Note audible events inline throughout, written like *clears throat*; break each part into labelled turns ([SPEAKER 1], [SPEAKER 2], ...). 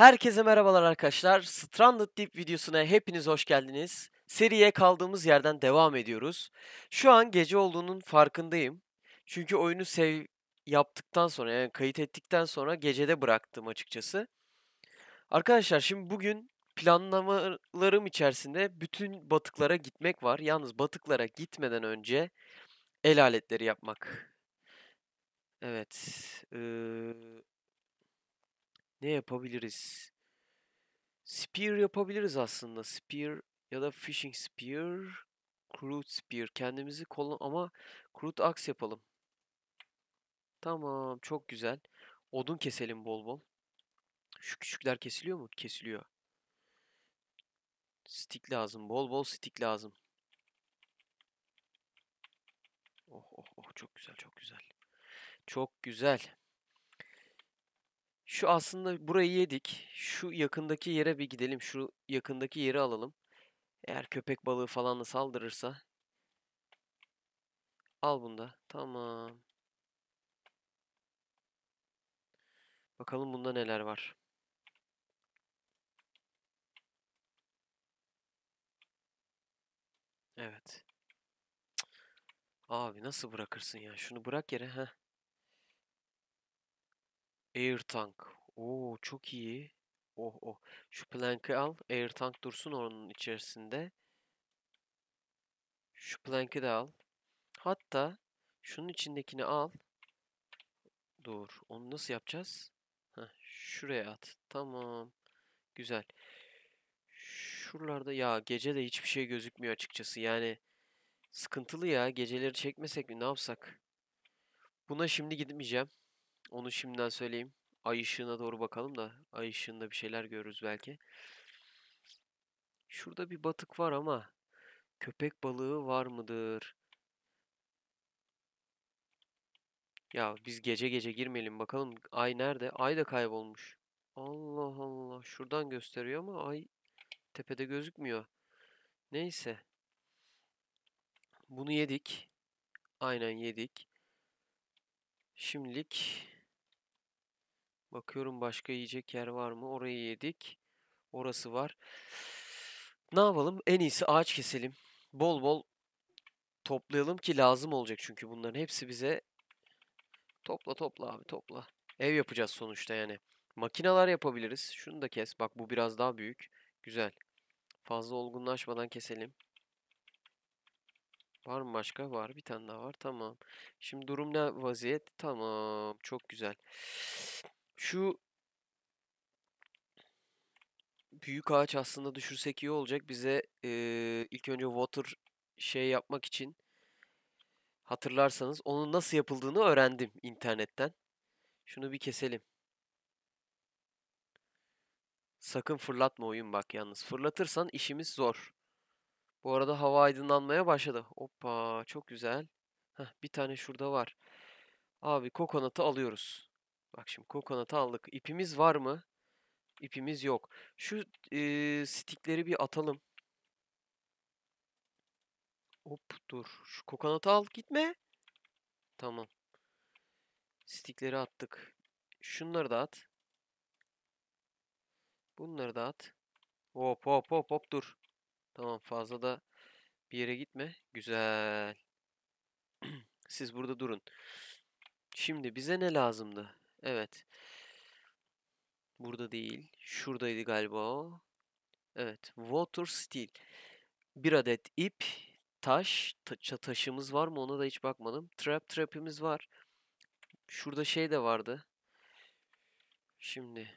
[SPEAKER 1] Herkese merhabalar arkadaşlar. Stranded Deep videosuna hepiniz hoş geldiniz. Seriye kaldığımız yerden devam ediyoruz. Şu an gece olduğunun farkındayım. Çünkü oyunu sev yaptıktan sonra yani kayıt ettikten sonra gecede bıraktım açıkçası. Arkadaşlar şimdi bugün planlamalarım içerisinde bütün batıklara gitmek var. Yalnız batıklara gitmeden önce el aletleri yapmak. Evet. Ee, ne yapabiliriz? Spear yapabiliriz aslında. Spear ya da fishing spear, crude spear. Kendimizi kolun ama crude axe yapalım. Tamam, çok güzel. Odun keselim bol bol. Şu küçükler kesiliyor mu? Kesiliyor. Stick lazım. Bol bol stick lazım. Oh oh oh çok güzel çok güzel. Çok güzel. Şu aslında burayı yedik. Şu yakındaki yere bir gidelim. Şu yakındaki yeri alalım. Eğer köpek balığı falan da saldırırsa. Al bunu da. Tamam. Bakalım bunda neler var. Evet. Abi nasıl bırakırsın ya? Şunu bırak yere. Heh. Air Tank. Oo çok iyi. Oh oh. Şu plank'ı al. Air Tank dursun onun içerisinde. Şu plank'ı da al. Hatta şunun içindekini al. Dur. Onu nasıl yapacağız? Heh, şuraya at. Tamam. Güzel. Şuralarda ya gece de hiçbir şey gözükmüyor açıkçası. Yani sıkıntılı ya. Geceleri çekmesek mi? Ne yapsak? Buna şimdi gitmeyeceğim. Onu şimdiden söyleyeyim. Ay ışığına doğru bakalım da ay ışığında bir şeyler görürüz belki. Şurada bir batık var ama köpek balığı var mıdır? Ya biz gece gece girmeyelim bakalım. Ay nerede? Ay da kaybolmuş. Allah Allah. Şuradan gösteriyor ama ay tepede gözükmüyor. Neyse. Bunu yedik. Aynen yedik. Şimdilik Bakıyorum başka yiyecek yer var mı? Orayı yedik. Orası var. Ne yapalım? En iyisi ağaç keselim. Bol bol toplayalım ki lazım olacak çünkü bunların hepsi bize topla topla abi topla. Ev yapacağız sonuçta yani. Makineler yapabiliriz. Şunu da kes. Bak bu biraz daha büyük. Güzel. Fazla olgunlaşmadan keselim. Var mı başka? Var. Bir tane daha var. Tamam. Şimdi durum ne vaziyet? Tamam. Çok güzel. Şu büyük ağaç aslında düşürsek iyi olacak. Bize e, ilk önce water şey yapmak için hatırlarsanız onun nasıl yapıldığını öğrendim internetten. Şunu bir keselim. Sakın fırlatma oyun bak yalnız. Fırlatırsan işimiz zor. Bu arada hava aydınlanmaya başladı. Hoppa çok güzel. Heh, bir tane şurada var. Abi kokonatı alıyoruz. Bak şimdi kokonatı aldık. İpimiz var mı? İpimiz yok. Şu e, stikleri bir atalım. Hop dur. Şu kokonatı al gitme. Tamam. Stikleri attık. Şunları da at. Bunları da at. Hop hop hop hop dur. Tamam fazla da bir yere gitme. Güzel. *clears throat* Siz burada durun. Şimdi bize ne lazımdı? Evet. Burada değil. Şuradaydı galiba o. Evet. Water steel. Bir adet ip, taş. Ta taşımız var mı? Ona da hiç bakmadım. Trap trap'imiz var. Şurada şey de vardı. Şimdi.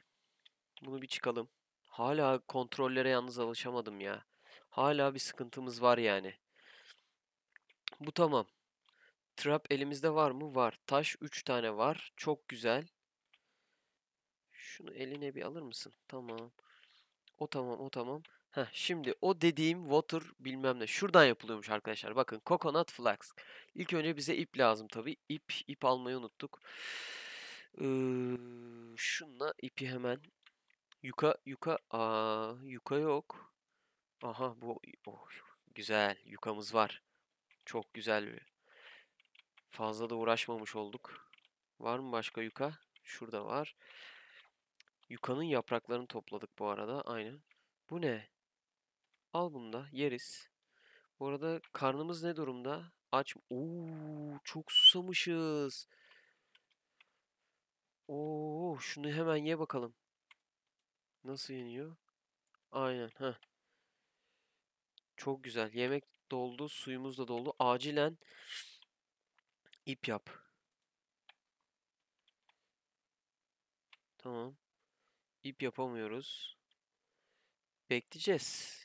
[SPEAKER 1] Bunu bir çıkalım. Hala kontrollere yalnız alışamadım ya. Hala bir sıkıntımız var yani. Bu tamam. Trap elimizde var mı? Var. Taş 3 tane var. Çok güzel. Şunu eline bir alır mısın? Tamam. O tamam o tamam. Heh, şimdi o dediğim water bilmem ne. Şuradan yapılıyormuş arkadaşlar. Bakın coconut flax. İlk önce bize ip lazım tabii. İp, ip almayı unuttuk. Ee, şunla ipi hemen. Yuka, yuka. Aa, yuka yok. Aha bu. Oh, güzel. Yukamız var. Çok güzel bir. Fazla da uğraşmamış olduk. Var mı başka yuka? Şurada var. Yukanın yapraklarını topladık bu arada. Aynen. Bu ne? Al bunu da yeriz. Bu arada karnımız ne durumda? Aç. Oo, çok susamışız. Oo, şunu hemen ye bakalım. Nasıl yeniyor? Aynen. Heh. Çok güzel. Yemek doldu. Suyumuz da doldu. Acilen İp yap. Tamam. İp yapamıyoruz. Bekleyeceğiz.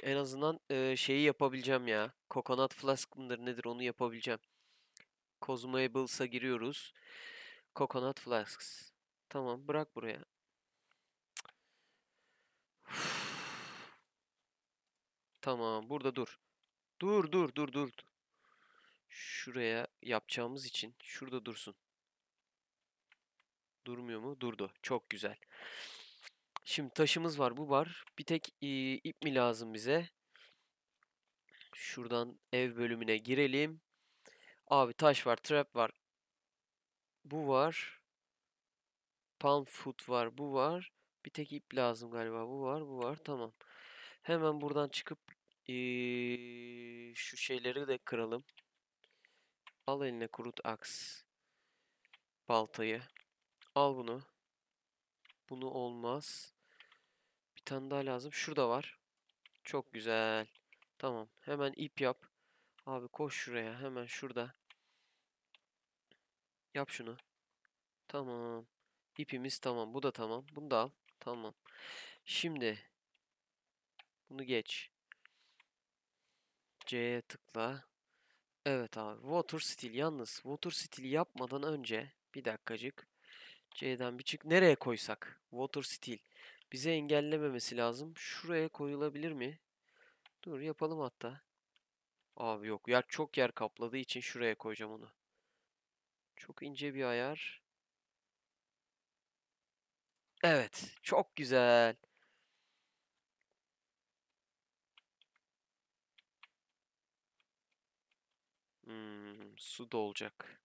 [SPEAKER 1] En azından e, şeyi yapabileceğim ya. Coconut Flask mıdır nedir onu yapabileceğim. Cosmables'a giriyoruz. Coconut Flasks. Tamam bırak buraya. Uf. Tamam burada dur. Dur dur dur dur şuraya yapacağımız için şurada dursun. Durmuyor mu? Durdu. Çok güzel. Şimdi taşımız var. Bu var. Bir tek e, ip mi lazım bize? Şuradan ev bölümüne girelim. Abi taş var. Trap var. Bu var. Palm foot var. Bu var. Bir tek ip lazım galiba. Bu var. Bu var. Tamam. Hemen buradan çıkıp e, şu şeyleri de kıralım. Al eline kurut aks. Baltayı. Al bunu. Bunu olmaz. Bir tane daha lazım. Şurada var. Çok güzel. Tamam. Hemen ip yap. Abi koş şuraya. Hemen şurada. Yap şunu. Tamam. İpimiz tamam. Bu da tamam. Bunu da al. Tamam. Şimdi bunu geç. C'ye tıkla. Evet abi. Water Steel yalnız. Water Steel yapmadan önce bir dakikacık. C'den bir çık. Nereye koysak? Water Steel. Bize engellememesi lazım. Şuraya koyulabilir mi? Dur yapalım hatta. Abi yok. Yer çok yer kapladığı için şuraya koyacağım onu. Çok ince bir ayar. Evet. Çok güzel. Hmm, su dolacak.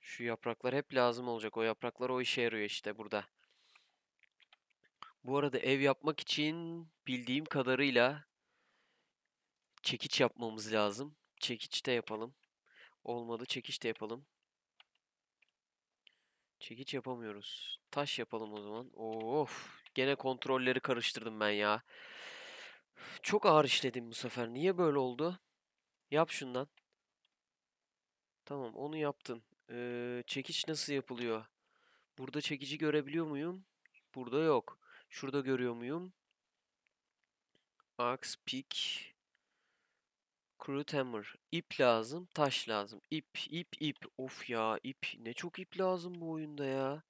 [SPEAKER 1] Şu yapraklar hep lazım olacak. O yapraklar o işe yarıyor işte burada. Bu arada ev yapmak için bildiğim kadarıyla çekiç yapmamız lazım. Çekiç de yapalım. Olmadı çekiç de yapalım. Çekiç yapamıyoruz. Taş yapalım o zaman. Of, gene kontrolleri karıştırdım ben ya. Çok ağır işledim bu sefer. Niye böyle oldu? Yap şundan. Tamam onu yaptın. Ee, çekiç nasıl yapılıyor? Burada çekici görebiliyor muyum? Burada yok. Şurada görüyor muyum? Axe, pick, crude hammer. İp lazım, taş lazım. İp, ip, ip. Of ya ip. Ne çok ip lazım bu oyunda ya.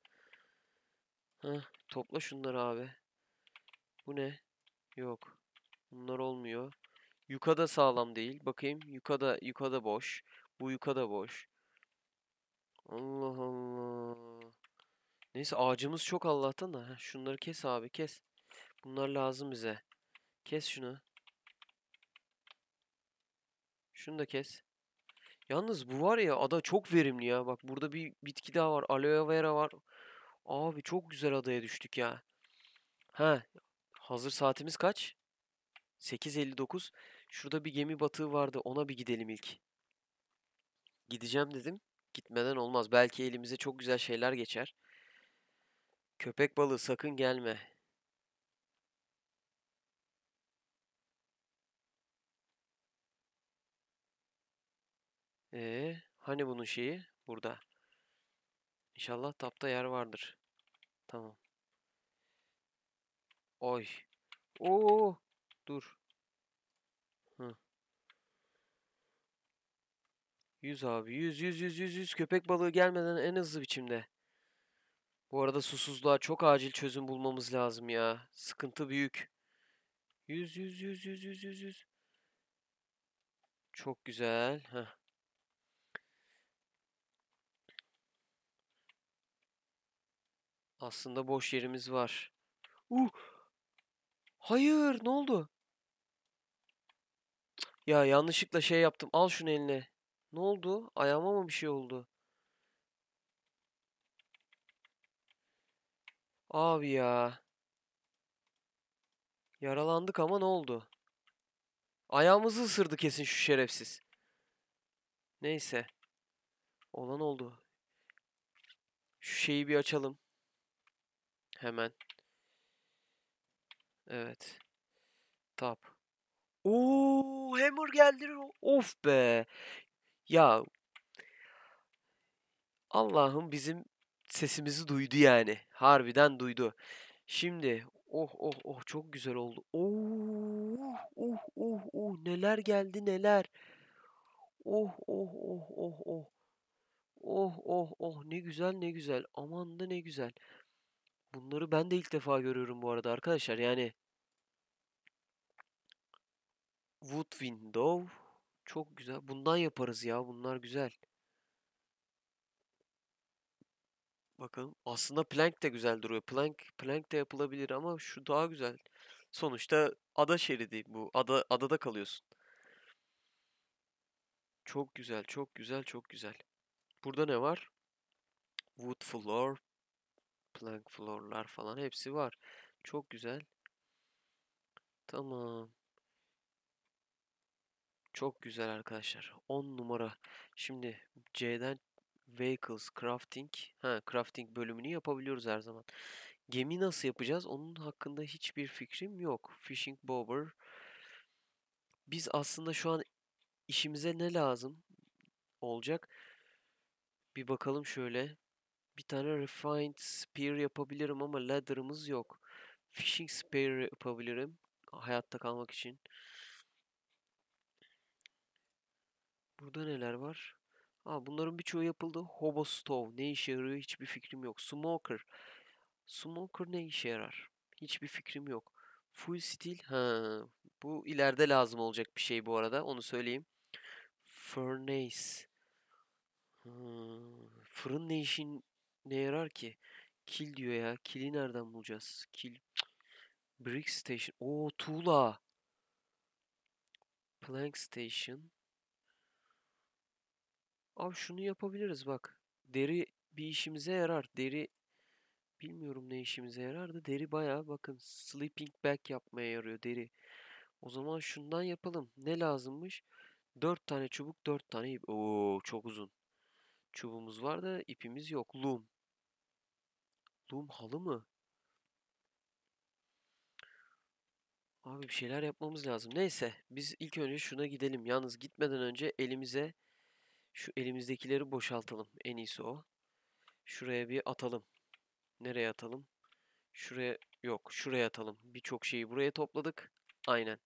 [SPEAKER 1] Heh, topla şunları abi. Bu ne? Yok. Bunlar olmuyor. Yuka da sağlam değil. Bakayım. Yuka da, yuka da boş. Bu yuka da boş. Allah Allah. Neyse ağacımız çok Allah'tan da. Heh, şunları kes abi kes. Bunlar lazım bize. Kes şunu. Şunu da kes. Yalnız bu var ya ada çok verimli ya. Bak burada bir bitki daha var. Aloe vera var. Abi çok güzel adaya düştük ya. Ha, hazır saatimiz kaç? 8.59. Şurada bir gemi batığı vardı. Ona bir gidelim ilk. Gideceğim dedim. Gitmeden olmaz. Belki elimize çok güzel şeyler geçer. Köpek balığı sakın gelme. Ee, hani bunun şeyi? Burada. İnşallah tapta yer vardır. Tamam. Oy. Oo. Dur. Hı. 100 abi. 100 100 100 100 100 köpek balığı gelmeden en hızlı biçimde. Bu arada susuzluğa çok acil çözüm bulmamız lazım ya. Sıkıntı büyük. 100 100 100 100 100 100 100. Çok güzel. Heh. Aslında boş yerimiz var. Uh! Hayır, ne oldu? Ya yanlışlıkla şey yaptım. Al şunu eline. Ne oldu? Ayağıma mı bir şey oldu? Abi ya. Yaralandık ama ne oldu? Ayağımızı ısırdı kesin şu şerefsiz. Neyse. Olan oldu. Şu şeyi bir açalım. Hemen. Evet. Tap. Oo! Oo hammer geldi. Of be. Ya Allah'ım bizim sesimizi duydu yani. Harbiden duydu. Şimdi oh oh oh çok güzel oldu. Oh oh oh oh neler geldi neler. Oh oh oh oh oh. Oh oh oh ne güzel ne güzel. Aman da ne güzel. Bunları ben de ilk defa görüyorum bu arada arkadaşlar. Yani Wood window. Çok güzel. Bundan yaparız ya. Bunlar güzel. Bakalım. Aslında plank de güzel duruyor. Plank plank de yapılabilir ama şu daha güzel. Sonuçta ada şeridi bu. Ada adada kalıyorsun. Çok güzel, çok güzel, çok güzel. Burada ne var? Wood floor, plank floorlar falan hepsi var. Çok güzel. Tamam. Çok güzel arkadaşlar. 10 numara. Şimdi C'den Vehicles Crafting. Ha, crafting bölümünü yapabiliyoruz her zaman. Gemi nasıl yapacağız? Onun hakkında hiçbir fikrim yok. Fishing Bobber. Biz aslında şu an işimize ne lazım olacak? Bir bakalım şöyle. Bir tane Refined Spear yapabilirim ama ladder'ımız yok. Fishing Spear yapabilirim. Hayatta kalmak için. Burada neler var? Aa, bunların birçoğu yapıldı. Hobo stove. Ne işe yarıyor hiçbir fikrim yok. Smoker. Smoker ne işe yarar? Hiçbir fikrim yok. Full steel. Ha, bu ileride lazım olacak bir şey bu arada. Onu söyleyeyim. Furnace. Hmm, fırın ne işin ne yarar ki? Kil diyor ya. Kili nereden bulacağız? Kil. Brick station. Oo tuğla. Plank station. Abi şunu yapabiliriz bak. Deri bir işimize yarar. Deri bilmiyorum ne işimize yarardı. deri baya bakın sleeping bag yapmaya yarıyor deri. O zaman şundan yapalım. Ne lazımmış? Dört tane çubuk dört tane ip. Oo çok uzun. Çubuğumuz var da ipimiz yok. Loom. Loom halı mı? Abi bir şeyler yapmamız lazım. Neyse biz ilk önce şuna gidelim. Yalnız gitmeden önce elimize şu elimizdekileri boşaltalım. En iyisi o. Şuraya bir atalım. Nereye atalım? Şuraya yok. Şuraya atalım. Birçok şeyi buraya topladık. Aynen.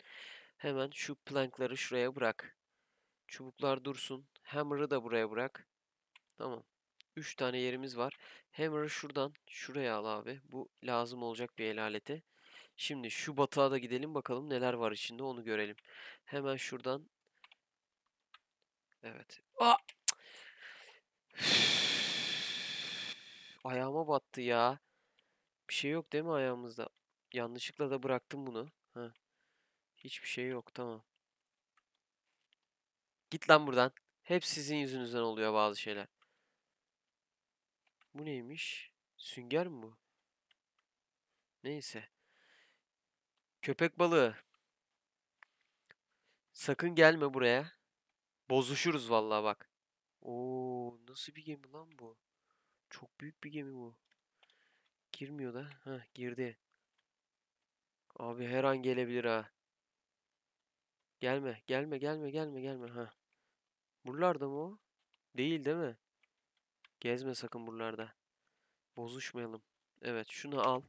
[SPEAKER 1] Hemen şu plankları şuraya bırak. Çubuklar dursun. Hammer'ı da buraya bırak. Tamam. 3 tane yerimiz var. Hammer'ı şuradan şuraya al abi. Bu lazım olacak bir el aleti. Şimdi şu batığa da gidelim bakalım neler var içinde onu görelim. Hemen şuradan Evet. Aa! Ayağıma battı ya. Bir şey yok değil mi ayağımızda? Yanlışlıkla da bıraktım bunu. Ha. Hiçbir şey yok tamam. Git lan buradan. Hep sizin yüzünüzden oluyor bazı şeyler. Bu neymiş? Sünger mi bu? Neyse. Köpek balığı. Sakın gelme buraya. Bozuşuruz vallahi bak. Oo nasıl bir gemi lan bu? Çok büyük bir gemi bu. Girmiyor da. Ha girdi. Abi her an gelebilir ha. Gelme, gelme, gelme, gelme, gelme ha. Buralarda mı o? Değil değil mi? Gezme sakın buralarda. Bozuşmayalım. Evet, şunu al.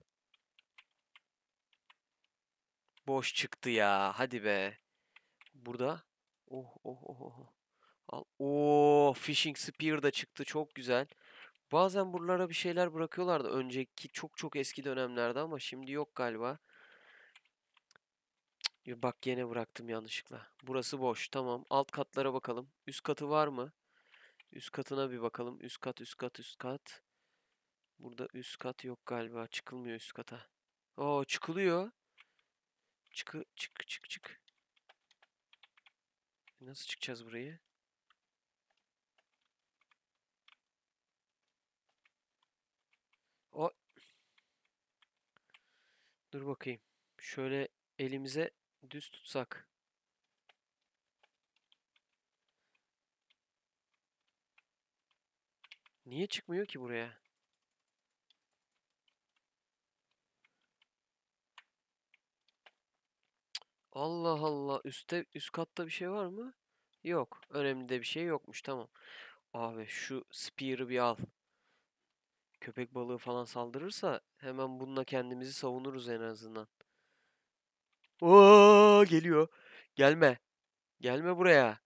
[SPEAKER 1] Boş çıktı ya. Hadi be. Burada Oh oh, oh oh oh Al. Oo, oh, fishing spear da çıktı. Çok güzel. Bazen buralara bir şeyler bırakıyorlardı önceki çok çok eski dönemlerde ama şimdi yok galiba. Bak yine bıraktım yanlışlıkla. Burası boş. Tamam. Alt katlara bakalım. Üst katı var mı? Üst katına bir bakalım. Üst kat, üst kat, üst kat. Burada üst kat yok galiba. Çıkılmıyor üst kata. Oo çıkılıyor. Çık çık çık çık. Nasıl çıkacağız burayı? O Dur bakayım. Şöyle elimize düz tutsak. Niye çıkmıyor ki buraya? Allah Allah. Üste, üst katta bir şey var mı? Yok. Önemli de bir şey yokmuş. Tamam. Abi şu spear'ı bir al. Köpek balığı falan saldırırsa hemen bununla kendimizi savunuruz en azından. Oo geliyor. Gelme. Gelme buraya.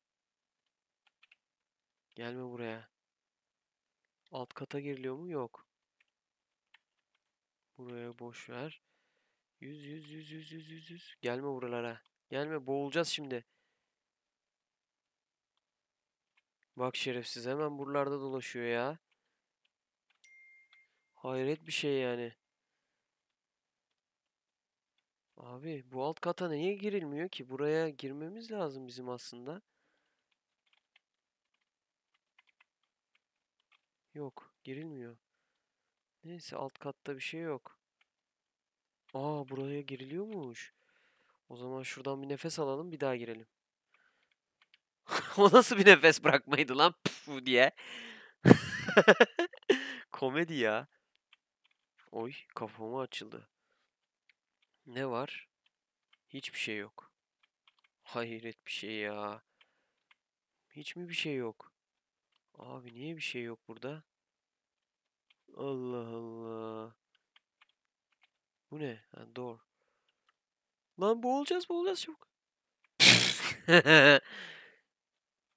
[SPEAKER 1] Gelme buraya. Alt kata giriliyor mu? Yok. Buraya boş ver. Yüz yüz yüz yüz yüz yüz yüz. Gelme buralara. Gelme boğulacağız şimdi. Bak şerefsiz hemen buralarda dolaşıyor ya. Hayret bir şey yani. Abi bu alt kata niye girilmiyor ki? Buraya girmemiz lazım bizim aslında. Yok girilmiyor. Neyse alt katta bir şey yok. Aa buraya giriliyormuş. O zaman şuradan bir nefes alalım bir daha girelim. *laughs* o nasıl bir nefes bırakmaydı lan puf diye. *laughs* Komedi ya. Oy kafama açıldı. Ne var? Hiçbir şey yok. Hayret bir şey ya. Hiç mi bir şey yok? Abi niye bir şey yok burada? Allah Allah. Bu ne? Ha, door. Lan boğulacağız boğulacağız çabuk. *laughs*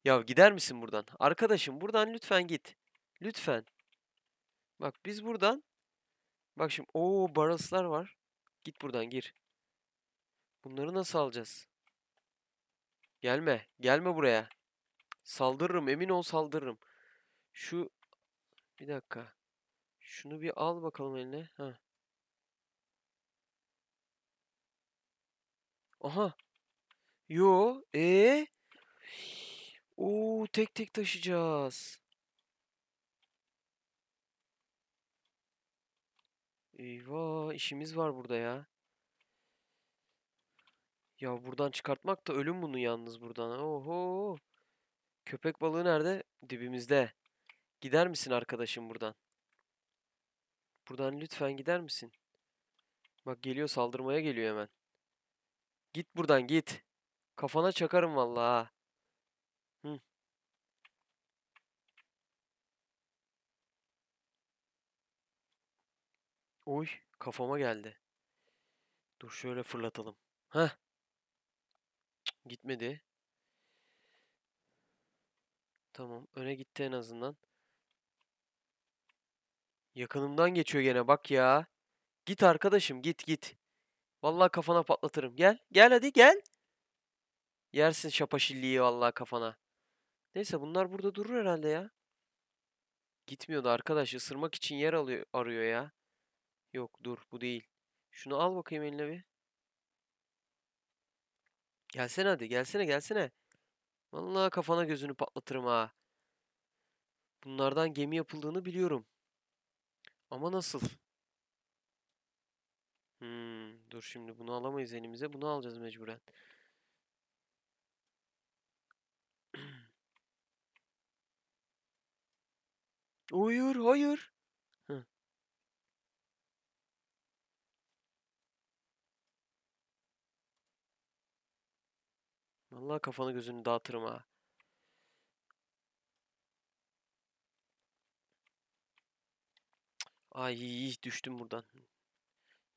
[SPEAKER 1] ya gider misin buradan? Arkadaşım buradan lütfen git. Lütfen. Bak biz buradan. Bak şimdi. o baraslar var. Git buradan gir. Bunları nasıl alacağız? Gelme. Gelme buraya. Saldırırım. Emin ol saldırırım. Şu bir dakika. Şunu bir al bakalım eline. Ha. Aha. Yo. E. Ee? Oo tek tek taşıyacağız. Eyvah işimiz var burada ya. Ya buradan çıkartmak da ölüm bunu yalnız buradan. Oho. Köpek balığı nerede? Dibimizde. Gider misin arkadaşım buradan? Buradan lütfen gider misin? Bak geliyor saldırmaya geliyor hemen. Git buradan git. Kafana çakarım vallahi. Hı. Oy kafama geldi. Dur şöyle fırlatalım. Ha? Gitmedi. Tamam öne gitti en azından. Yakınımdan geçiyor gene bak ya. Git arkadaşım git git. Vallahi kafana patlatırım. Gel. Gel hadi gel. Yersin şapaşilliği vallahi kafana. Neyse bunlar burada durur herhalde ya. Gitmiyordu arkadaş. Isırmak için yer alıyor, arıyor ya. Yok dur bu değil. Şunu al bakayım eline bir. Gelsene hadi gelsene gelsene. Vallahi kafana gözünü patlatırım ha. Bunlardan gemi yapıldığını biliyorum. Ama nasıl? Hmm. Dur şimdi bunu alamayız elimize. Bunu alacağız mecburen. Hayır, *clears throat* hayır. Hı. Vallahi kafanı gözünü dağıtırım ha. Ay düştüm buradan.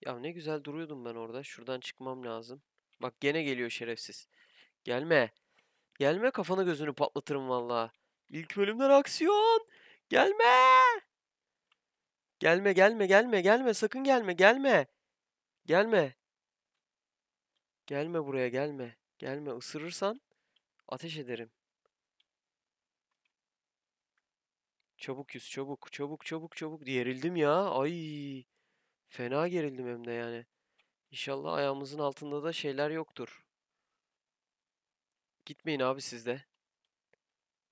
[SPEAKER 1] Ya ne güzel duruyordum ben orada. Şuradan çıkmam lazım. Bak gene geliyor şerefsiz. Gelme. Gelme kafanı gözünü patlatırım valla. İlk bölümden aksiyon. Gelme. Gelme gelme gelme gelme sakın gelme gelme. Gelme. Gelme buraya gelme. Gelme ısırırsan ateş ederim. Çabuk yüz çabuk çabuk çabuk çabuk diyerildim ya. Ay. Fena gerildim hem de yani. İnşallah ayağımızın altında da şeyler yoktur. Gitmeyin abi siz de.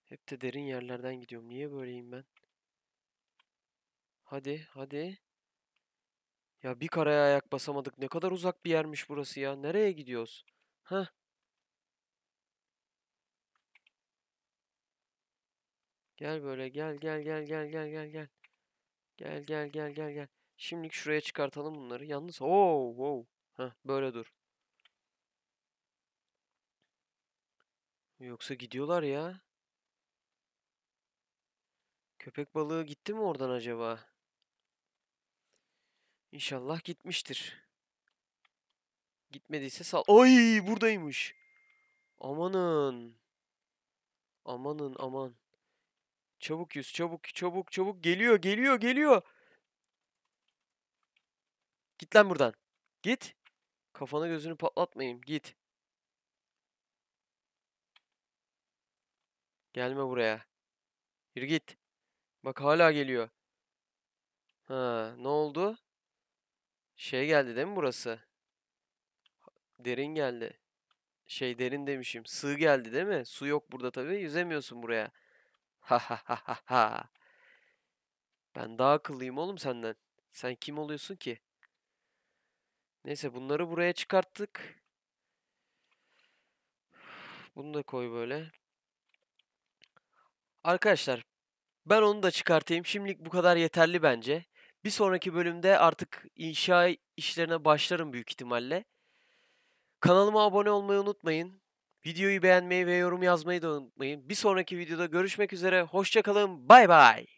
[SPEAKER 1] Hep de derin yerlerden gidiyorum. Niye böyleyim ben? Hadi, hadi. Ya bir karaya ayak basamadık. Ne kadar uzak bir yermiş burası ya. Nereye gidiyoruz? Heh. Gel böyle gel gel gel gel gel gel gel. Gel gel gel gel gel. Şimdilik şuraya çıkartalım bunları. Yalnız ooo oh, wow. Heh, böyle dur. Yoksa gidiyorlar ya. Köpek balığı gitti mi oradan acaba? İnşallah gitmiştir. Gitmediyse sal... Ay buradaymış. Amanın. Amanın aman. Çabuk yüz çabuk çabuk çabuk geliyor geliyor geliyor. Git lan buradan. Git. Kafanı gözünü patlatmayayım. Git. Gelme buraya. Yürü git. Bak hala geliyor. Ha, ne oldu? Şey geldi değil mi burası? Derin geldi. Şey derin demişim. Sığ geldi değil mi? Su yok burada tabii. Yüzemiyorsun buraya. Ha ha ha ha ha. Ben daha akıllıyım oğlum senden. Sen kim oluyorsun ki? Neyse bunları buraya çıkarttık. Bunu da koy böyle. Arkadaşlar ben onu da çıkartayım. Şimdilik bu kadar yeterli bence. Bir sonraki bölümde artık inşa işlerine başlarım büyük ihtimalle. Kanalıma abone olmayı unutmayın. Videoyu beğenmeyi ve yorum yazmayı da unutmayın. Bir sonraki videoda görüşmek üzere. Hoşçakalın. Bay bay.